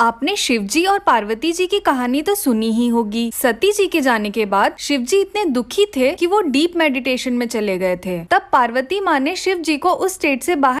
आपने शिवजी और पार्वती जी की कहानी तो सुनी ही होगी सती जी के जाने के बाद शिवजी इतने दुखी थे कि वो डीप मेडिटेशन में चले गए थे तब पार्वती माँ ने शिव जी को उस स्टेट से बाहर